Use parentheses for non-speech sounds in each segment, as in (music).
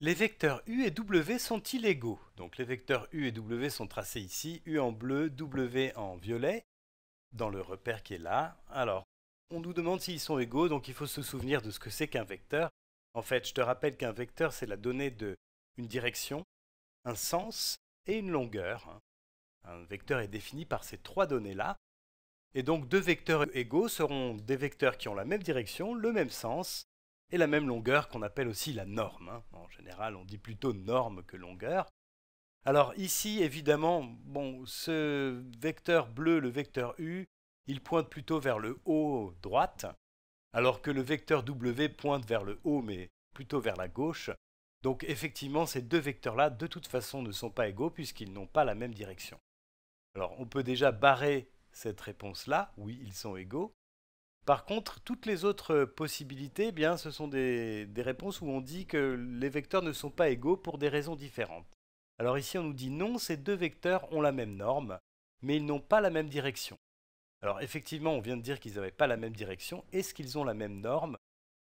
Les vecteurs U et W sont ils égaux Donc les vecteurs U et W sont tracés ici, U en bleu, W en violet, dans le repère qui est là. Alors, on nous demande s'ils sont égaux, donc il faut se souvenir de ce que c'est qu'un vecteur. En fait, je te rappelle qu'un vecteur, c'est la donnée de une direction, un sens et une longueur. Un vecteur est défini par ces trois données-là. Et donc deux vecteurs égaux seront des vecteurs qui ont la même direction, le même sens et la même longueur qu'on appelle aussi la norme. Hein. En général, on dit plutôt norme que longueur. Alors ici, évidemment, bon, ce vecteur bleu, le vecteur U, il pointe plutôt vers le haut droite, alors que le vecteur W pointe vers le haut, mais plutôt vers la gauche. Donc effectivement, ces deux vecteurs-là, de toute façon, ne sont pas égaux puisqu'ils n'ont pas la même direction. Alors on peut déjà barrer cette réponse-là, oui, ils sont égaux, par contre, toutes les autres possibilités, eh bien, ce sont des, réponses où on dit que les vecteurs ne sont pas égaux pour des raisons différentes. Alors ici, on nous dit non, ces deux vecteurs ont la même norme, mais ils n'ont pas la même direction. Alors effectivement, on vient de dire qu'ils n'avaient pas la même direction. Est-ce qu'ils ont la même norme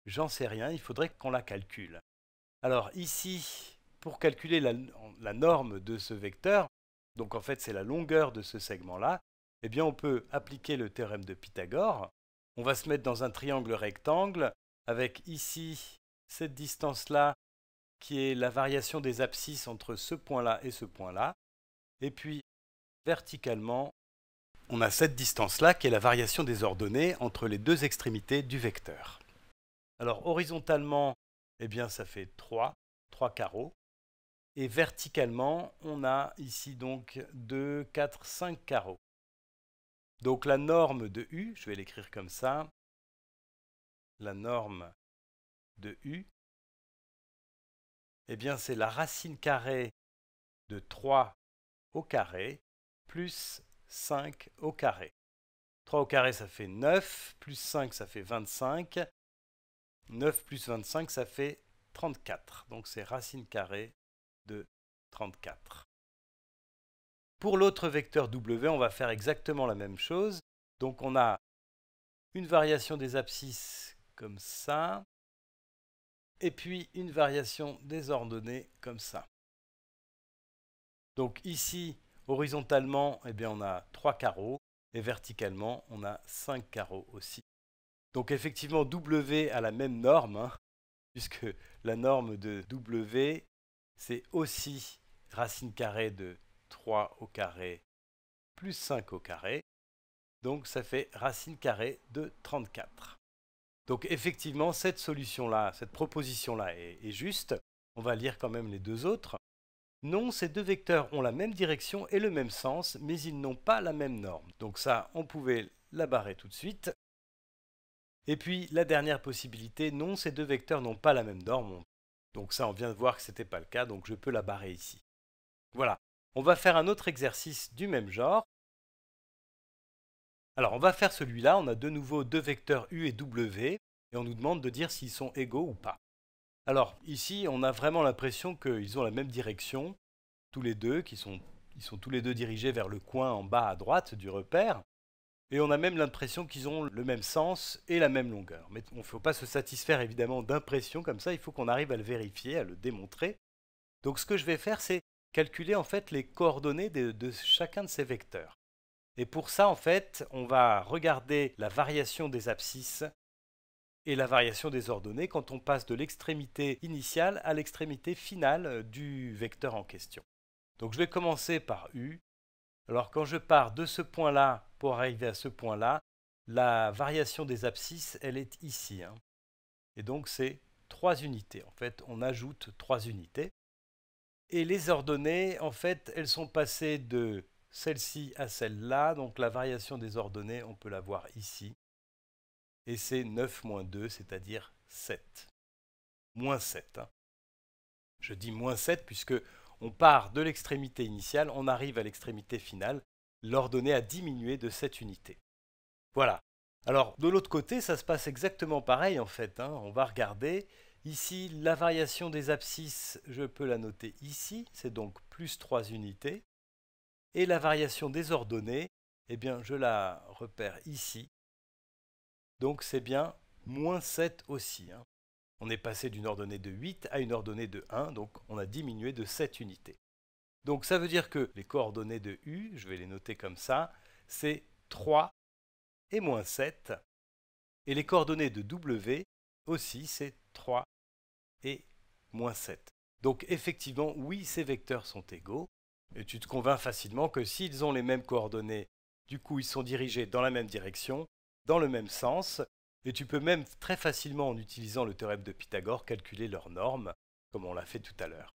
J'en sais rien, il faudrait qu'on la calcule. Alors ici, pour calculer la, la norme de ce vecteur, donc en fait c'est la longueur de ce segment-là, eh bien on peut appliquer le théorème de Pythagore, on va se mettre dans un triangle rectangle avec ici cette distance-là qui est la variation des abscisses entre ce point-là et ce point-là. Et puis verticalement, on a cette distance-là qui est la variation des ordonnées entre les deux extrémités du vecteur. Alors horizontalement, eh bien ça fait 3, 3 carreaux. Et verticalement, on a ici donc 2, 4, 5 carreaux. Donc la norme de U, je vais l'écrire comme ça, la norme de U, eh bien c'est la racine carrée de 3 au carré plus 5 au carré. 3 au carré ça fait 9, plus 5 ça fait 25, 9 plus 25 ça fait 34. Donc c'est racine carrée de 34. Pour l'autre vecteur W, on va faire exactement la même chose. Donc on a une variation des abscisses comme ça, et puis une variation des ordonnées comme ça. Donc ici, horizontalement, eh bien, on a 3 carreaux, et verticalement, on a 5 carreaux aussi. Donc effectivement, W a la même norme, hein, (laughs) puisque la norme de W, c'est aussi racine carrée de 3 au carré plus 5 au carré. Donc ça fait racine carrée de 34. Donc effectivement, cette solution-là, cette proposition-là est, est, juste. On va lire quand même les deux autres. Non, ces deux vecteurs ont la même direction et le même sens, mais ils n'ont pas la même norme. Donc ça, on pouvait la barrer tout de suite. Et puis la dernière possibilité, non, ces deux vecteurs n'ont pas la même norme. Donc ça, on vient de voir que ce n'était pas le cas, donc je peux la barrer ici. Voilà, on va faire un autre exercice du même genre. Alors on va faire celui-là, on a de nouveau deux vecteurs U et W, et on nous demande de dire s'ils sont égaux ou pas. Alors ici, on a vraiment l'impression qu'ils ont la même direction, tous les deux, sont, ils sont tous les deux dirigés vers le coin en bas à droite du repère, et on a même l'impression qu'ils ont le même sens et la même longueur. Mais on ne faut pas se satisfaire évidemment d'impressions comme ça, il faut qu'on arrive à le vérifier, à le démontrer. Donc ce que je vais faire, c'est calculer en fait les coordonnées de, chacun de ces vecteurs. Et pour ça, en fait, on va regarder la variation des abscisses et la variation des ordonnées quand on passe de l'extrémité initiale à l'extrémité finale euh, du vecteur en question. Donc je vais commencer par U. Alors quand je pars de ce point-là pour arriver à ce point-là, la variation des abscisses, elle est ici. Hein. Et donc c'est 3 unités. En fait, on ajoute 3 unités. Et les ordonnées, en fait, elles sont passées de celle-ci à celle-là. Donc la variation des ordonnées, on peut la voir ici. Et c'est 9 moins 2, c'est-à-dire 7. Moins 7. Hein. Je dis moins 7 puisque on part de l'extrémité initiale, on arrive à l'extrémité finale. L'ordonnée a diminué de cette unité. Voilà. Alors de l'autre côté, ça se passe exactement pareil en fait. Hein. On va regarder Ici, la variation des abscisses, je peux la noter ici, c'est donc plus 3 unités. Et la variation des ordonnées, eh bien, je la repère ici. Donc c'est bien moins 7 aussi. Hein. On est passé d'une ordonnée de 8 à une ordonnée de 1, donc on a diminué de 7 unités. Donc ça veut dire que les coordonnées de U, je vais les noter comme ça, c'est 3 et moins 7. Et les coordonnées de W aussi, c'est 3 et moins 7. Donc effectivement, oui, ces vecteurs sont égaux, et tu te convaincs facilement que s'ils ont les mêmes coordonnées, du coup ils sont dirigés dans la même direction, dans le même sens, et tu peux même très facilement, en utilisant le théorème de Pythagore, calculer leurs normes, comme on l'a fait tout à l'heure.